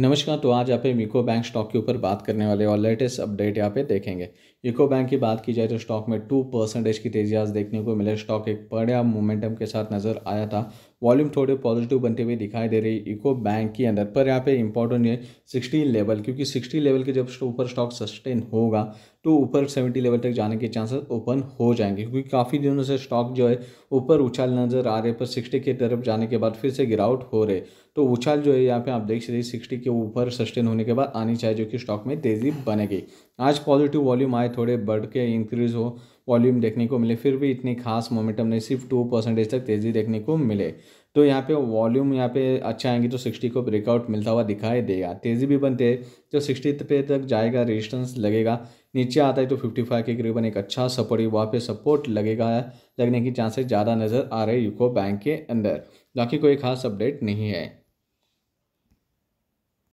नमस्कार तो आज यहाँ पे यूको बैंक स्टॉक के ऊपर बात करने वाले और लेटेस्ट अपडेट यहाँ पे देखेंगे यूको बैंक की बात की जाए तो स्टॉक में टू परसेंटेज की तेजी आज देखने को मिले स्टॉक एक बड़ा मोमेंटम के साथ नज़र आया था वॉल्यूम थोड़े पॉजिटिव बनते हुए दिखाई दे रही इको बैंक के अंदर पर यहाँ पे इंपॉर्टेंट है सिक्सटी लेवल क्योंकि सिक्सटी लेवल के जब ऊपर स्टॉक सस्टेन होगा तो ऊपर सेवेंटी लेवल तक जाने के चांसेस ओपन हो जाएंगे क्योंकि काफ़ी दिनों से स्टॉक जो है ऊपर उछाल नज़र आ रहे पर सिक्सटी के तरफ जाने के बाद फिर से गिरावट हो रहे तो उछाल जो है यहाँ पे आप देख सकते सिक्सटी के ऊपर सस्टेन होने के बाद आनी चाहिए जो कि स्टॉक में तेज़ी बनेगी आज पॉजिटिव वॉल्यूम आए थोड़े बढ़ के इंक्रीज़ हो वॉल्यूम देखने को मिले फिर भी इतनी खास मोमेंटम नहीं सिर्फ टू परसेंटेज तक तेज़ी देखने को मिले तो यहाँ पे वॉल्यूम यहाँ पे अच्छा आएंगे तो सिक्सटी को ब्रेकआउट मिलता हुआ दिखाई देगा तेज़ी भी बनते है तो सिक्सटी पे तक जाएगा रेजिस्टेंस लगेगा नीचे आता है तो फिफ्टी फाइव के करीबन एक अच्छा सपोर्ट वहाँ पे सपोर्ट लगेगा लगने की चांसेस ज़्यादा नज़र आ रहे यूको बैंक के अंदर बाकी कोई खास अपडेट नहीं है